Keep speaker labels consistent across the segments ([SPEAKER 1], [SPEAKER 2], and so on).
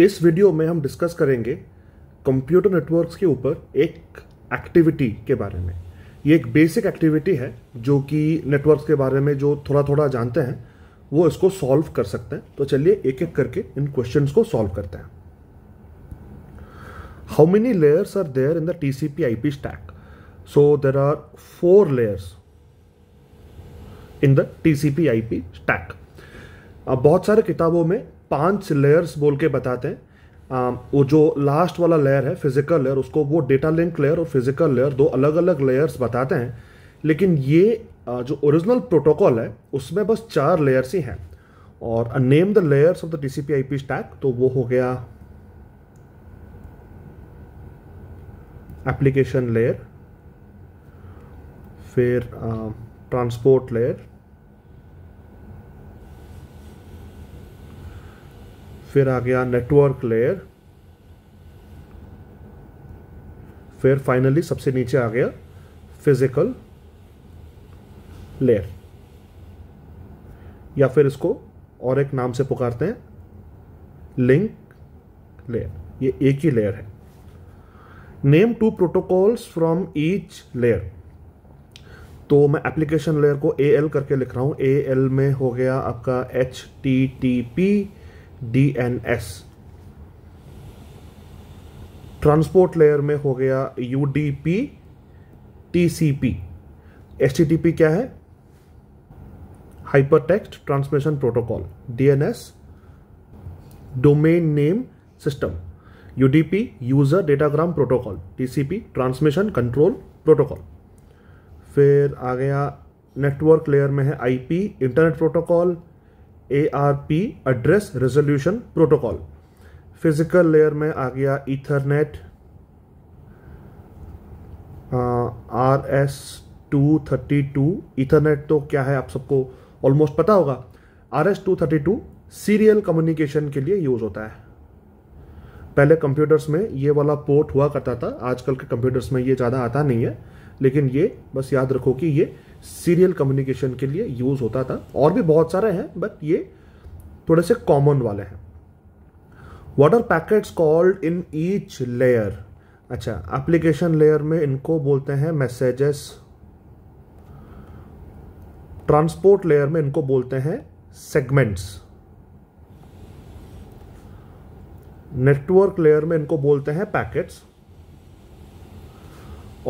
[SPEAKER 1] इस वीडियो में हम डिस्कस करेंगे कंप्यूटर नेटवर्क्स के ऊपर एक एक्टिविटी के बारे में ये एक बेसिक एक्टिविटी है जो कि नेटवर्क्स के बारे में जो थोड़ा थोड़ा जानते हैं वो इसको सॉल्व कर सकते हैं तो चलिए एक एक करके इन क्वेश्चंस को सॉल्व करते हैं how many layers are there in the TCP IP stack? So there are four layers in the TCP IP stack बहुत सारे किताबों में पांच लेयर्स बोल के बताते हैं आ, वो जो लास्ट वाला लेयर है फिजिकल लेयर उसको वो डेटा लिंक लेयर और फिजिकल लेयर दो अलग अलग लेयर्स बताते हैं लेकिन ये जो ओरिजिनल प्रोटोकॉल है उसमें बस चार लेयर्स ही हैं और name the layers of the T C P I P stack तो वो हो गया एप्लीकेशन लेयर फिर ट्रांसपोर्ट लेयर फिर आ गया नेटवर्क लेयर फिर फाइनली सबसे नीचे आ गया फिजिकल लेयर या फिर इसको और एक नाम से पुकारते हैं लिंक लेयर ये एक ही लेयर है name two protocols from each layer तो मैं एप्लीकेशन लेयर को ए एल करके लिख रहा हूं ए एल में हो गया आपका H T T P DNS transport layer में हो गया U D P T C P S T T P क्या है hypertext transmission protocol D N S domain name system U D P user datagram protocol T C P transmission control protocol फिर आ गया network layer में है IP internet protocol A address resolution protocol physical layer में आ गया Ethernet R S two thirty two Ethernet तो क्या है आप सबको ऑलमोस्ट पता होगा R S two thirty two serial communication के लिए यूज होता है पहले कंप्यूटर्स में ये वाला पोर्ट हुआ करता था आजकल के कंप्यूटर्स में ये ज़्यादा आता नहीं है लेकिन ये बस याद रखो कि ये सीरियल कम्युनिकेशन के लिए यूज़ होता था और भी बहुत सारे हैं बट ये थोड़े से कॉमन वाले हैं what are packets called in each layer अच्छा एप्लीकेशन लेयर में इनको बोलते हैं मैसेजेस ट्रांसपोर्ट लेयर में इनको बोलते हैं सेगमेंट्स नेटवर्क लेयर में इनको बोलते हैं पैकेट्स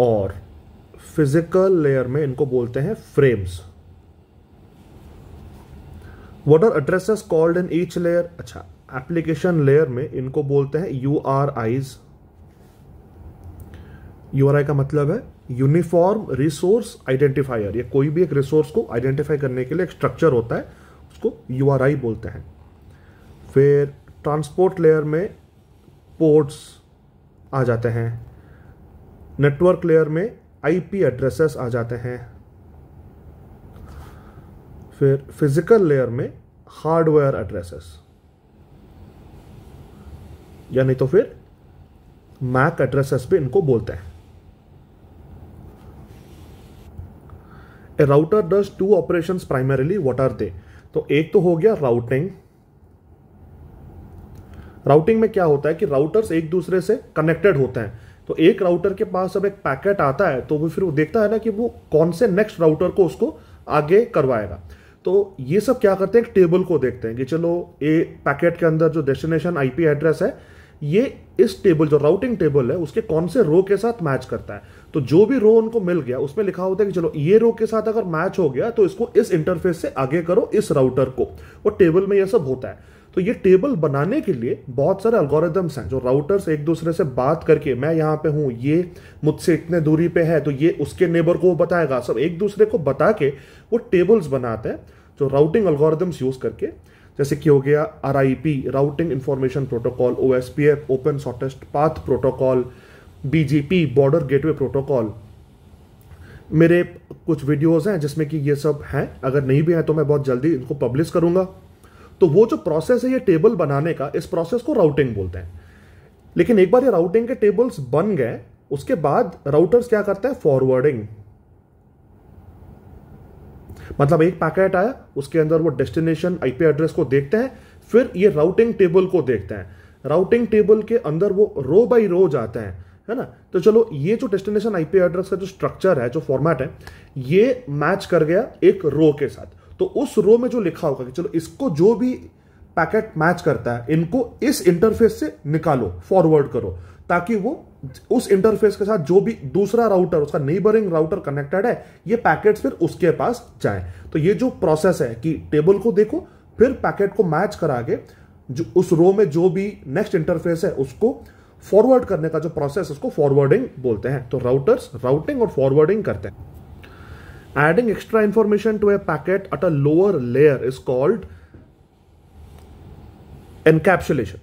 [SPEAKER 1] और फिजिकल लेयर में इनको बोलते हैं frames what are addresses called in each layer अच्छा एप्लीकेशन लेयर में इनको बोलते हैं U R Is U R I का मतलब है यूनिफॉर्म रिसोर्स आइडेंटिफायर या कोई भी एक रिसोर्स को आइडेंटिफाई करने के लिए एक स्ट्रक्चर होता है उसको यू आर आई बोलते हैं फिर ट्रांसपोर्ट लेयर में पोर्ट्स आ जाते हैं नेटवर्क लेयर में आईपी एड्रेसेस आ जाते हैं फिर फिजिकल लेयर में हार्डवेयर एड्रेसेस यानी तो फिर मैक एड्रेसेस भी इनको बोलते हैं a router does two operation primarily what are they तो एक तो हो गया राउटिंग राउटिंग में क्या होता है कि राउटर्स एक दूसरे से कनेक्टेड होते हैं तो एक राउटर के पास अब एक पैकेट आता है तो वो फिर वो देखता है ना कि वो कौन से नेक्स्ट राउटर को उसको आगे करवाएगा तो ये सब क्या करते हैं एक टेबल को देखते हैं कि चलो ए पैकेट के अंदर जो डेस्टिनेशन आईपी एड्रेस है ये इस टेबल जो राउटिंग टेबल है उसके कौन से रो के साथ मैच करता है तो जो भी रो उनको मिल गया उसमें लिखा होता है कि चलो ये रो के साथ अगर मैच हो गया तो इसको इस इंटरफेस से आगे करो इस राउटर को और टेबल में यह सब होता है तो ये टेबल बनाने के लिए बहुत सारे अल्गोरिदम्स हैं जो राउटर्स एक दूसरे से बात करके मैं यहाँ पे हूँ ये मुझसे इतने दूरी पे है तो ये उसके नेबर को बताएगा सब एक दूसरे को बता के वो टेबल्स बनाते हैं जो राउटिंग अल्गोरिदम्स यूज करके जैसे कि हो गया R routing information protocol O open shortest path protocol BGP border gateway protocol मेरे कुछ वीडियोस हैं जिसमें कि ये सब हैं अगर नहीं भी हैं तो मैं बहुत जल्दी इनको पब्लिश करूंगा तो वो जो प्रोसेस है ये टेबल बनाने का इस प्रोसेस को राउटिंग बोलते हैं लेकिन एक बार ये राउटिंग के टेबल्स बन गए उसके बाद राउटर्स क्या करते हैं फॉरवर्डिंग मतलब एक पैकेट आया उसके अंदर वो डेस्टिनेशन आईपी एड्रेस को देखते हैं फिर ये राउटिंग टेबल को देखते हैं राउटिंग टेबल के अंदर वो रो बाई रो जाते हैं है ना तो चलो ये जो डेस्टिनेशन आईपी एड्रेस का जो स्ट्रक्चर है जो फॉर्मेट है ये मैच कर गया एक रो के साथ तो उस रो में जो लिखा होगा कि चलो इसको जो भी पैकेट मैच करता है इनको इस इंटरफेस से निकालो फॉरवर्ड करो ताकि वो उस इंटरफेस के साथ जो भी दूसरा राउटर उसका नेबरिंग राउटर कनेक्टेड है ये पैकेट्स फिर उसके पास जाए तो ये जो प्रोसेस है कि टेबल को देखो फिर पैकेट को मैच करा के जो उस रो में जो भी नेक्स्ट इंटरफेस है उसको फॉरवर्ड करने का जो प्रोसेस उसको फॉरवर्डिंग बोलते हैं तो राउटर्स राउटिंग और फॉरवर्डिंग करते हैं Adding extra information to a packet at a lower layer is called encapsulation.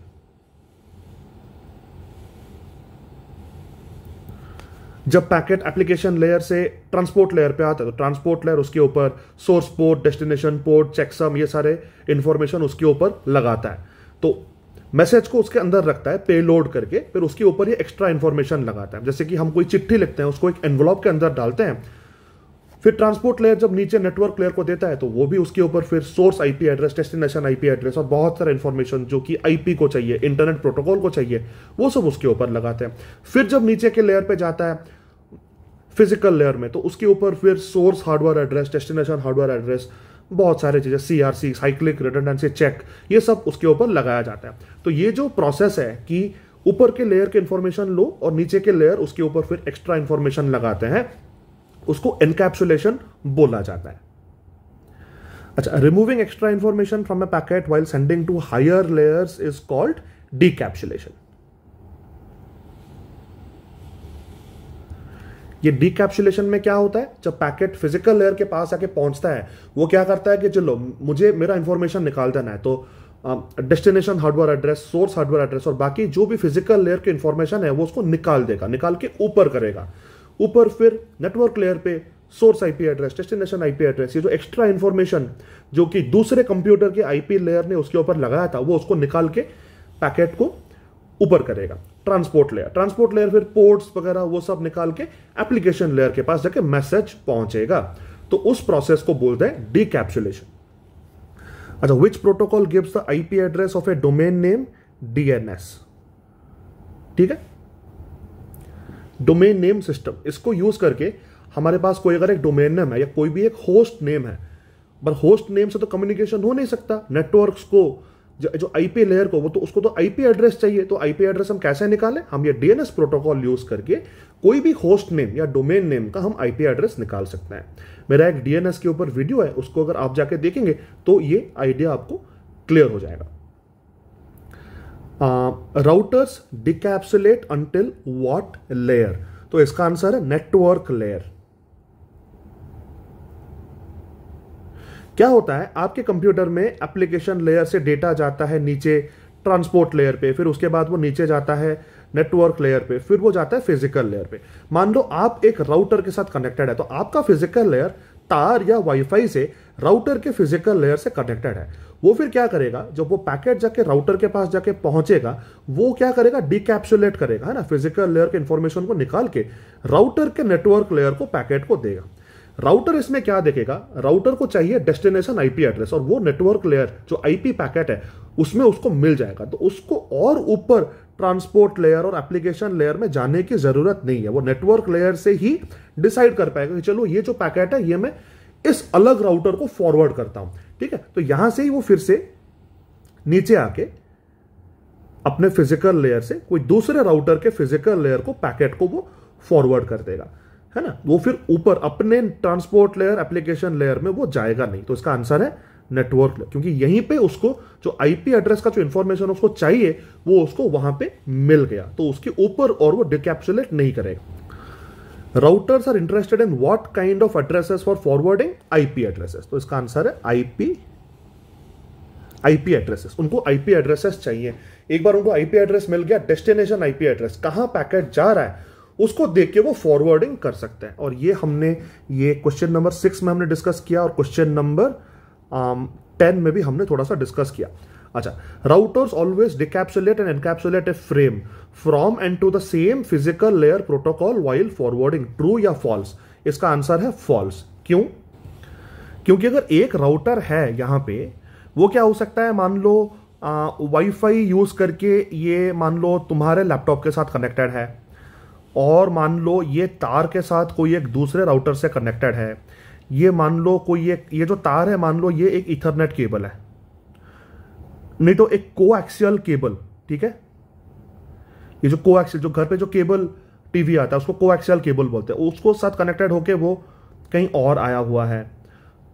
[SPEAKER 1] जब पैकेट एप्लीकेशन लेयर से ट्रांसपोर्ट लेयर पे आता है तो ट्रांसपोर्ट लेयर उसके ऊपर source port destination port checksum ये सारे इंफॉर्मेशन उसके ऊपर लगाता है तो मैसेज को उसके अंदर रखता है पेलोड करके फिर उसके ऊपर ये एक्स्ट्रा इन्फॉर्मेशन लगाता है जैसे कि हम कोई चिट्ठी लिखते हैं उसको एक एनवलॉप के अंदर डालते हैं फिर ट्रांसपोर्ट लेयर जब नीचे नेटवर्क लेयर को देता है तो वो भी उसके ऊपर फिर source IP address destination IP address और बहुत सारा इन्फॉर्मेशन जो कि आईपी को चाहिए इंटरनेट प्रोटोकॉल को चाहिए वो सब उसके ऊपर लगाते हैं फिर जब नीचे के लेयर पर जाता है फिजिकल लेयर में तो उसके ऊपर फिर source hardware address destination hardware address बहुत सारे चीज़ें C R C cyclic redundancy check ये सब उसके ऊपर लगाया जाता है तो ये जो प्रोसेस है कि ऊपर के लेयर के इन्फॉर्मेशन लो और नीचे के लेयर उसके ऊपर फिर एक्स्ट्रा इन्फॉर्मेशन लगाते हैं उसको एनकैप्सुलेशन बोला जाता है अच्छा removing extra information from a packet while sending to higher layers is called decapsulation ये डीकैप्सुलेशन में क्या होता है जब पैकेट फिजिकल लेयर के पास आके पहुंचता है वो क्या करता है कि चलो मुझे मेरा इंफॉर्मेशन निकाल देना है तो destination hardware address source hardware address और बाकी जो भी फिजिकल लेयर की इंफॉर्मेशन है वो उसको निकाल देगा निकाल के ऊपर करेगा ऊपर फिर नेटवर्क लेयर पे source IP address destination IP address ये जो एक्स्ट्रा इन्फॉर्मेशन जो कि दूसरे कंप्यूटर के आईपी लेयर ने उसके ऊपर लगाया था वो उसको निकाल के पैकेट को ऊपर करेगा ट्रांसपोर्ट लेयर ट्रांसपोर्ट लेयर फिर पोर्ट्स वगैरह वो सब निकाल के एप्लीकेशन लेयर के पास जाके मैसेज पहुंचेगा तो उस प्रोसेस को बोलते हैं डीकैप्सुलेशन अच्छा which protocol gives the IP address of a domain name DNS ठीक है डोमेन नेम सिस्टम इसको यूज करके हमारे पास कोई अगर एक डोमेन नेम है या कोई भी एक होस्ट नेम है पर होस्ट नेम से तो कम्युनिकेशन हो नहीं सकता नेटवर्क को जो आईपी लेयर को वो तो उसको तो आईपी एड्रेस चाहिए तो आईपी एड्रेस हम कैसे निकालें हम ये डीएनएस प्रोटोकॉल यूज करके कोई भी होस्ट नेम या डोमेन नेम का हम आईपी एड्रेस निकाल सकते हैं मेरा एक डीएनएस के ऊपर वीडियो है उसको अगर आप जाके देखेंगे तो ये आइडिया आपको क्लियर हो जाएगा routers decapsulate until what layer तो इसका आंसर है नेटवर्क लेयर क्या होता है आपके कंप्यूटर में एप्लीकेशन लेयर से डेटा जाता है नीचे ट्रांसपोर्ट लेयर पे फिर उसके बाद वो नीचे जाता है नेटवर्क लेयर पे फिर वो जाता है फिजिकल लेयर पे मान लो आप एक राउटर के साथ कनेक्टेड है तो आपका फिजिकल लेयर तार या वाईफाई से राउटर के फिजिकल लेयर से कनेक्टेड है वो फिर क्या करेगा जब वो पैकेट जाके राउटर के पास जाके पहुंचेगा वो क्या करेगा डिकैप्सुलेट करेगा है ना फिजिकल लेयर के इन्फॉर्मेशन को निकाल के राउटर के नेटवर्क लेयर को पैकेट को देगा राउटर इसमें क्या देखेगा राउटर को चाहिए डेस्टिनेशन आईपी एड्रेस और वो नेटवर्क लेयर जो आईपी पैकेट है उसमें उसको मिल जाएगा तो उसको और ऊपर ट्रांसपोर्ट लेयर और एप्लीकेशन लेयर में जाने की जरूरत नहीं है वो नेटवर्क लेयर से ही डिसाइड कर पाएगा कि चलो ये जो पैकेट है ये मैं इस अलग राउटर को फॉरवर्ड करता हूं ठीक है तो यहां से ही वो फिर से नीचे आके अपने फिजिकल लेयर से कोई दूसरे राउटर के फिजिकल लेयर को पैकेट को वो फॉरवर्ड कर देगा है ना वो फिर ऊपर अपने ट्रांसपोर्ट लेयर एप्लीकेशन लेयर में वो जाएगा नहीं तो इसका आंसर है नेटवर्क क्योंकि यहीं पे उसको जो आईपी एड्रेस का जो इंफॉर्मेशन उसको चाहिए वो उसको वहां पे मिल गया तो उसके ऊपर और वो डिकैप्सुलेट नहीं करेगा routers are interested in what kind of addresses for forwarding IP addresses तो इसका आंसर है आईपी आईपी एड्रेसेस उनको आईपी एड्रेसेस चाहिए एक बार उनको आईपी एड्रेस मिल गया डेस्टिनेशन आईपी एड्रेस कहां पैकेट जा रहा है उसको देख के वो फॉरवर्डिंग कर सकते हैं और ये हमने ये क्वेश्चन नंबर सिक्स में हमने डिस्कस किया और क्वेश्चन नंबर टेन में भी हमने थोड़ा सा डिस्कस किया अच्छा routers always decapsulate and encapsulate a frame from and to the same physical layer protocol while forwarding true या फॉल्स इसका आंसर है फॉल्स क्यों क्योंकि अगर एक राउटर है यहां पे वो क्या हो सकता है मान लो वाईफाई यूज करके ये मान लो तुम्हारे लैपटॉप के साथ कनेक्टेड है और मान लो ये तार के साथ कोई एक दूसरे राउटर से कनेक्टेड है ये मान लो कोई एक ये जो तार है मान लो ये एक इथरनेट केबल है नहीं तो एक कोएक्सियल केबल ठीक है ये जो कोएक्सियल जो घर पे जो केबल टीवी आता है उसको कोएक्सियल केबल बोलते हैं उसको साथ कनेक्टेड होके वो कहीं और आया हुआ है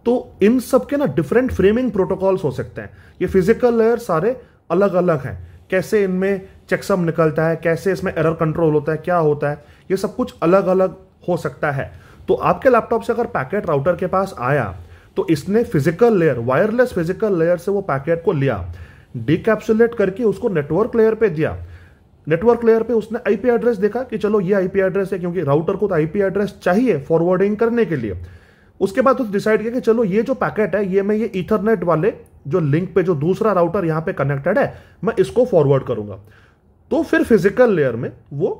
[SPEAKER 1] तो इन सब के ना डिफरेंट फ्रेमिंग प्रोटोकॉल्स हो सकते हैं ये फिजिकल लेयर सारे अलग अलग हैं कैसे इनमें चेकसम निकलता है कैसे इसमें एरर कंट्रोल होता है क्या होता है ये सब कुछ अलग अलग हो सकता है तो आपके लैपटॉप से अगर पैकेट राउटर के पास आया तो इसने physical layer wireless physical layer से वो पैकेट को लिया डिकैप्सुलेट करके उसको नेटवर्क लेयर पे दिया नेटवर्क लेयर पे उसने आईपी एड्रेस देखा कि चलो ये आईपी एड्रेस है क्योंकि राउटर को तो आईपी एड्रेस चाहिए फॉरवर्डिंग करने के लिए उसके बाद उस डिसाइड किया कि चलो ये जो पैकेट है ये मैं ये इथरनेट वाले जो लिंक पे जो दूसरा राउटर यहां पे कनेक्टेड है मैं इसको फॉरवर्ड करूंगा तो फिर फिजिकल लेयर में वो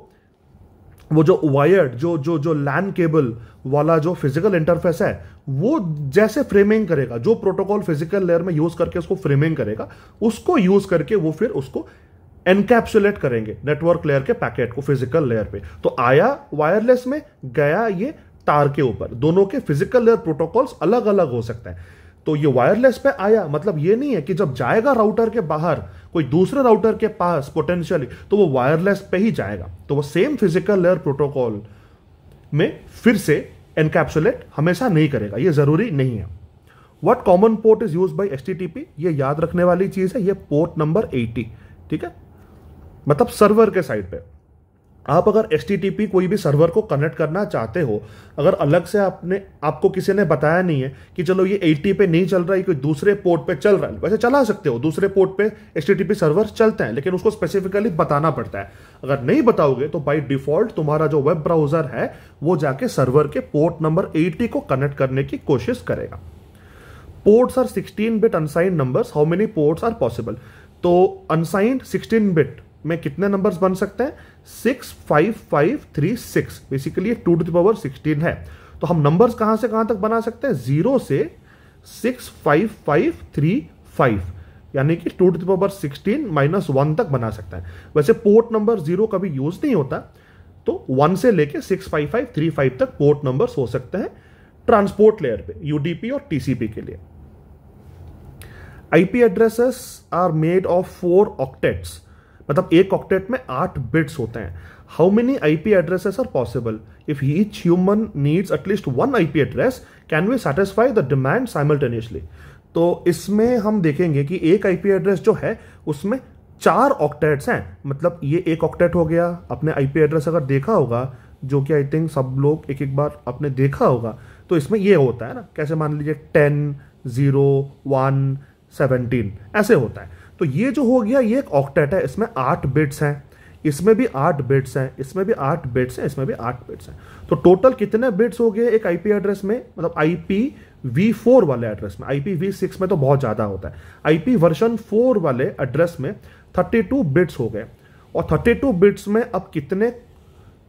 [SPEAKER 1] वो जो वायर्ड जो जो जो लैन केबल वाला जो फिजिकल इंटरफेस है वो जैसे फ्रेमिंग करेगा जो प्रोटोकॉल फिजिकल लेयर में यूज करके उसको फ्रेमिंग करेगा उसको यूज करके वो फिर उसको एनकैप्सुलेट करेंगे नेटवर्क लेयर के पैकेट को फिजिकल लेयर पे तो आया वायरलेस में गया ये तार के ऊपर दोनों के फिजिकल लेयर प्रोटोकॉल्स अलग अलग हो सकते हैं तो ये वायरलेस पे आया मतलब ये नहीं है कि जब जाएगा राउटर के बाहर कोई दूसरे राउटर के पास पोटेंशियली तो वो वायरलेस पे ही जाएगा तो वो सेम फिजिकल लेयर प्रोटोकॉल में फिर से एनकैप्सुलेट हमेशा नहीं करेगा ये जरूरी नहीं है what common port is use by S ये याद रखने वाली चीज है ये पोर्ट नंबर एटी ठीक है मतलब सर्वर के साइड पर आप अगर एस कोई भी सर्वर को कनेक्ट करना चाहते हो अगर अलग से आपने आपको किसी ने बताया नहीं है कि चलो ये एटी पे नहीं चल रहा है कोई दूसरे पोर्ट पे चल रहा है वैसे चला सकते हो दूसरे पोर्ट पे एस सर्वर चलते हैं लेकिन उसको स्पेसिफिकली बताना पड़ता है अगर नहीं बताओगे तो बाई डिफॉल्ट तुम्हारा जो वेब ब्राउजर है वो जाके सर्वर के पोर्ट नंबर एटी को कनेक्ट करने की कोशिश करेगा ports are sixteen bit unsigned number how many ports are possible तो अनसाइंड सिक्सटीन बिट में कितने नंबर्स बन सकते हैं six five five three six basically two to the power sixteen है तो हम नंबर्स कहां से कहां तक बना सकते हैं जीरो से six five five three five यानी कि two to the power sixteen minus one तक बना सकते हैं वैसे पोर्ट नंबर जीरो कभी यूज नहीं होता तो वन से लेके six five five three five तक पोर्ट नंबर हो सकते हैं ट्रांसपोर्ट लेयर पे यूडीपी और टीसीपी के लिए IP addresses are made of four octets मतलब एक ऑक्टेट में आठ बिट्स होते हैं how many I P addresses are possible if each human needs at least one I P address can we satisfy the demand simultaneously तो इसमें हम देखेंगे कि एक आई पी एड्रेस जो है उसमें चार ऑक्टेट्स हैं मतलब ये एक ऑक्टेट हो गया अपने आई पी एड्रेस अगर देखा होगा जो कि आई थिंक सब लोग एक एक बार आपने देखा होगा तो इसमें ये होता है ना कैसे मान लीजिए टेन ज़ीरो वन सेवनटीन ऐसे होता है तो ये जो हो गया ये एक ऑक्टेट है इसमें आठ बिट्स हैं इसमें भी आठ बिट्स हैं इसमें भी आठ बिट्स हैं इसमें भी आठ बिट्स हैं तो टोटल कितने बिट्स हो गए एक आईपी एड्रेस में मतलब आईपी वी फोर वाले एड्रेस में आईपी वी सिक्स में तो बहुत ज़्यादा होता है आईपी वर्जन फोर वाले एड्रेस में थर्टी टू बिट्स हो गए और थर्टी टू बिट्स में अब कितने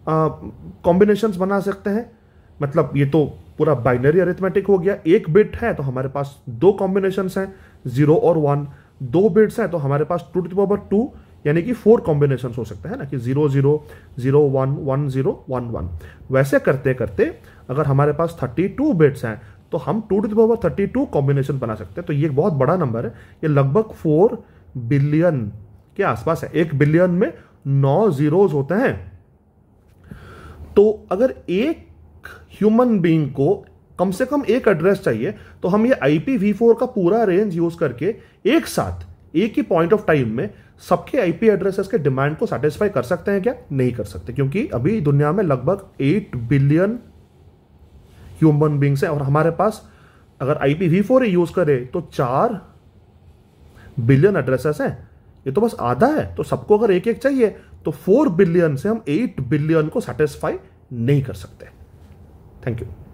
[SPEAKER 1] कॉम्बिनेशन बना सकते हैं मतलब ये तो पूरा बाइनरी अरिथमेटिक हो गया एक बिट है तो हमारे पास दो कॉम्बिनेशन हैं जीरो और वन दो बिट्स हैं तो हमारे पास टू टू पावर टू यानी कि फोर कॉम्बिनेशन हो सकते हैं ना कि zero zero zero one one zero one one वैसे करते करते अगर हमारे पास थर्टी टू बिट्स हैं तो हम two to power thirty two combination बना सकते हैं तो ये बहुत बड़ा नंबर है ये लगभग फोर बिलियन के आसपास है एक बिलियन में नौ जीरोज होते हैं तो अगर एक ह्यूमन बींग को कम से कम एक एड्रेस चाहिए तो हम ये आई का पूरा रेंज यूज करके एक साथ एक ही पॉइंट ऑफ टाइम में सबके आईपी एड्रेसेस के डिमांड को सेटिस्फाई कर सकते हैं क्या नहीं कर सकते क्योंकि अभी दुनिया में लगभग एट बिलियन ह्यूमन बींग्स हैं और हमारे पास अगर आईपी वी फोर यूज करे तो चार बिलियन एड्रेसेस हैं ये तो बस आधा है तो सबको अगर एक एक चाहिए तो फोर बिलियन से हम एट बिलियन को सेटिस्फाई नहीं कर सकते थैंक यू